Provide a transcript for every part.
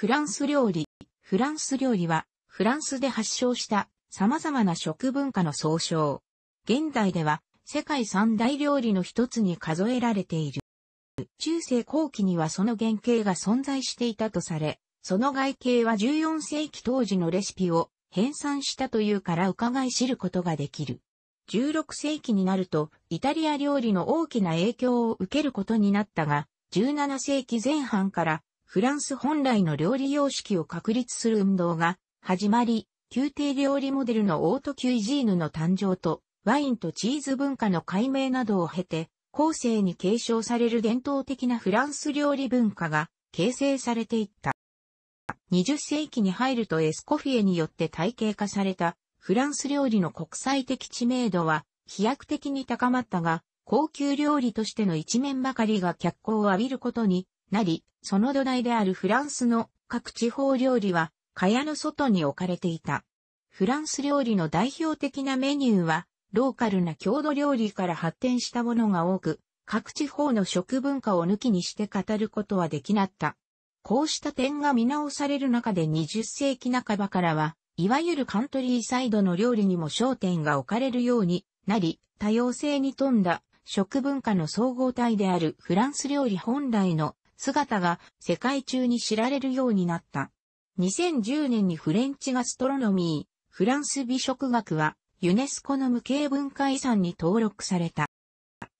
フランス料理。フランス料理は、フランスで発祥した様々な食文化の総称。現代では、世界三大料理の一つに数えられている。中世後期にはその原型が存在していたとされ、その外形は14世紀当時のレシピを編纂したというから伺い知ることができる。16世紀になると、イタリア料理の大きな影響を受けることになったが、17世紀前半からフランス本来の料理様式を確立する運動が始まり、宮廷料理モデルのオートキュイジーヌの誕生と、ワインとチーズ文化の解明などを経て、後世に継承される伝統的なフランス料理文化が形成されていった。20世紀に入るとエスコフィエによって体系化されたフランス料理の国際的知名度は飛躍的に高まったが、高級料理としての一面ばかりが脚光を浴びることになり、その土台であるフランスの各地方料理は、蚊帳の外に置かれていた。フランス料理の代表的なメニューは、ローカルな郷土料理から発展したものが多く、各地方の食文化を抜きにして語ることはできなった。こうした点が見直される中で20世紀半ばからは、いわゆるカントリーサイドの料理にも焦点が置かれるようになり、多様性に富んだ食文化の総合体であるフランス料理本来の姿が世界中に知られるようになった。2010年にフレンチガストロノミー、フランス美食学はユネスコの無形文化遺産に登録された。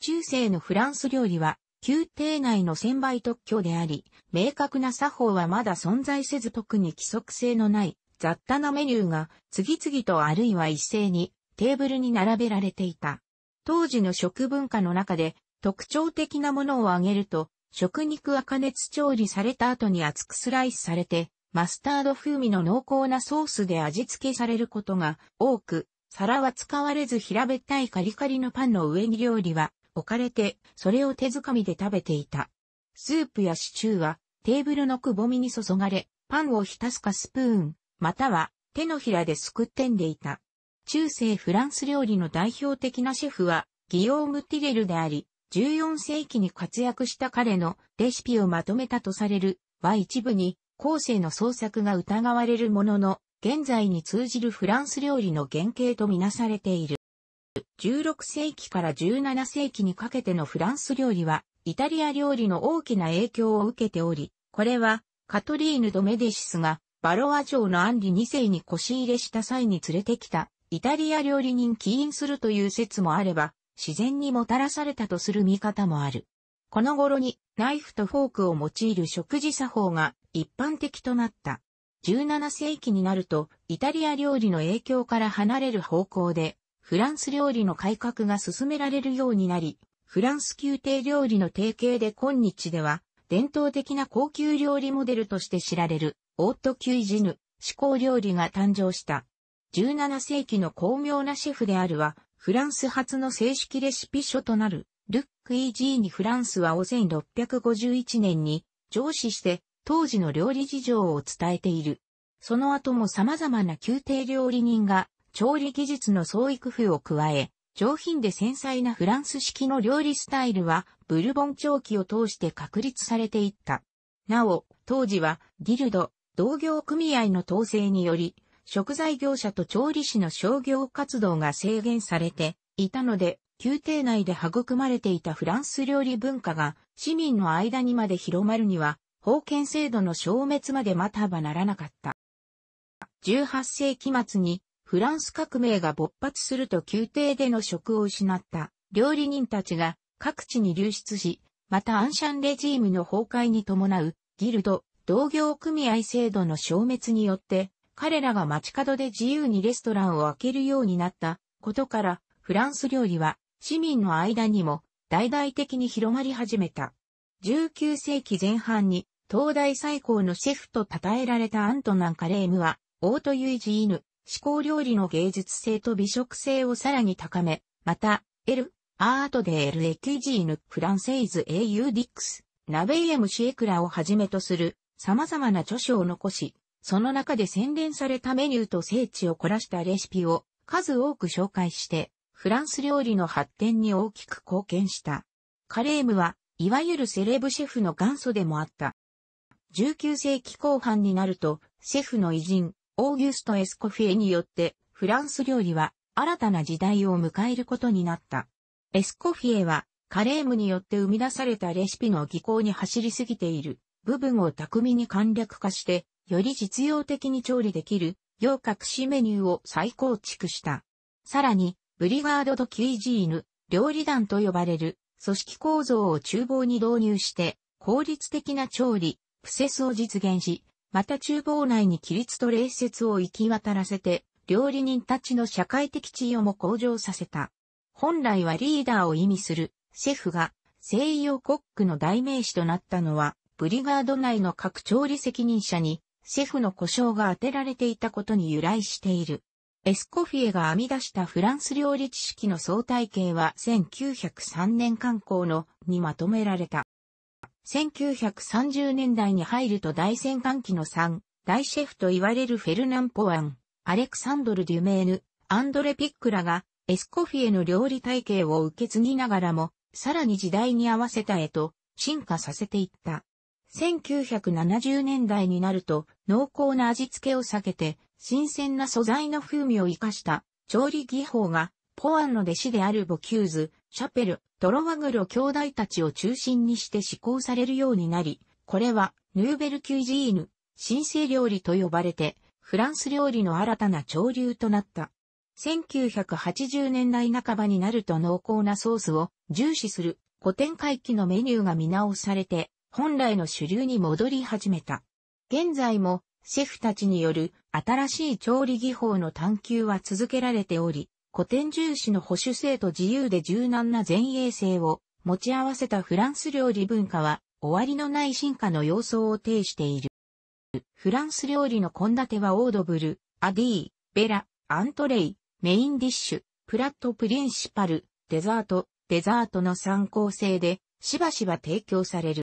中世のフランス料理は宮廷内の専倍特許であり、明確な作法はまだ存在せず特に規則性のない雑多なメニューが次々とあるいは一斉にテーブルに並べられていた。当時の食文化の中で特徴的なものを挙げると、食肉は加熱調理された後に厚くスライスされて、マスタード風味の濃厚なソースで味付けされることが多く、皿は使われず平べったいカリカリのパンの上に料理は置かれて、それを手づかみで食べていた。スープやシチューはテーブルのくぼみに注がれ、パンを浸すかスプーン、または手のひらですくってんでいた。中世フランス料理の代表的なシェフは、ギオーム・ティレルであり、14世紀に活躍した彼のレシピをまとめたとされるは一部に後世の創作が疑われるものの、現在に通じるフランス料理の原型とみなされている。16世紀から17世紀にかけてのフランス料理は、イタリア料理の大きな影響を受けており、これは、カトリーヌ・ド・メディシスが、バロア城のアンリ2世に腰入れした際に連れてきた、イタリア料理人起因するという説もあれば、自然にもたらされたとする見方もある。この頃にナイフとフォークを用いる食事作法が一般的となった。17世紀になるとイタリア料理の影響から離れる方向でフランス料理の改革が進められるようになり、フランス宮廷料理の提携で今日では伝統的な高級料理モデルとして知られるオートキュイジヌ、思考料理が誕生した。17世紀の巧妙なシェフであるは、フランス初の正式レシピ書となる、ルック・イージーにフランスはお1651年に上司して当時の料理事情を伝えている。その後も様々な宮廷料理人が調理技術の創意工夫を加え、上品で繊細なフランス式の料理スタイルはブルボン長期を通して確立されていった。なお、当時はギルド、同業組合の統制により、食材業者と調理師の商業活動が制限されていたので、宮廷内で育まれていたフランス料理文化が市民の間にまで広まるには、封建制度の消滅まで待たばならなかった。18世紀末にフランス革命が勃発すると宮廷での職を失った料理人たちが各地に流出し、またアンシャンレジームの崩壊に伴うギルド、同業組合制度の消滅によって彼らが街角で自由にレストランを開けるようになったことから、フランス料理は市民の間にも大々的に広まり始めた。19世紀前半に東大最高のシェフと称えられたアントナン・カレームは、オート・ユイジーヌ、思考料理の芸術性と美食性をさらに高め、また、エル、アートデール・エキジーヌ、フランセイズ・エイ・ユー・ディックス、ナベイエム・シエクラをはじめとする様々な著書を残し、その中で洗練されたメニューと聖地を凝らしたレシピを数多く紹介して、フランス料理の発展に大きく貢献した。カレームは、いわゆるセレブシェフの元祖でもあった。19世紀後半になると、シェフの偉人、オーギュスト・エスコフィエによって、フランス料理は新たな時代を迎えることになった。エスコフィエは、カレームによって生み出されたレシピの技巧に走りすぎている部分を巧みに簡略化して、より実用的に調理できる、洋隠しメニューを再構築した。さらに、ブリガード・ド・キュイジーヌ、料理団と呼ばれる、組織構造を厨房に導入して、効率的な調理、プセスを実現し、また厨房内に規律と礼節を行き渡らせて、料理人たちの社会的地位をも向上させた。本来はリーダーを意味する、シェフが、西洋コックの代名詞となったのは、ブリガード内の各調理責任者に、シェフの故障が当てられていたことに由来している。エスコフィエが編み出したフランス料理知識の総体系は1903年刊行のにまとめられた。1930年代に入ると大戦艦機の3、大シェフと言われるフェルナン・ポアン、アレクサンドル・デュメーヌ、アンドレ・ピックラがエスコフィエの料理体系を受け継ぎながらも、さらに時代に合わせた絵と進化させていった。1970年代になると濃厚な味付けを避けて新鮮な素材の風味を生かした調理技法がポアンの弟子であるボキューズ、シャペル、トロワグロ兄弟たちを中心にして施行されるようになり、これはヌーベルキュージーヌ、新生料理と呼ばれてフランス料理の新たな潮流となった。1980年代半ばになると濃厚なソースを重視する古典回帰のメニューが見直されて本来の主流に戻り始めた。現在も、シェフたちによる新しい調理技法の探求は続けられており、古典重視の保守性と自由で柔軟な前衛性を持ち合わせたフランス料理文化は終わりのない進化の様相を呈している。フランス料理の献立はオードブル、アディー、ベラ、アントレイ、メインディッシュ、プラットプリンシパル、デザート、デザートの参考性でしばしば提供される。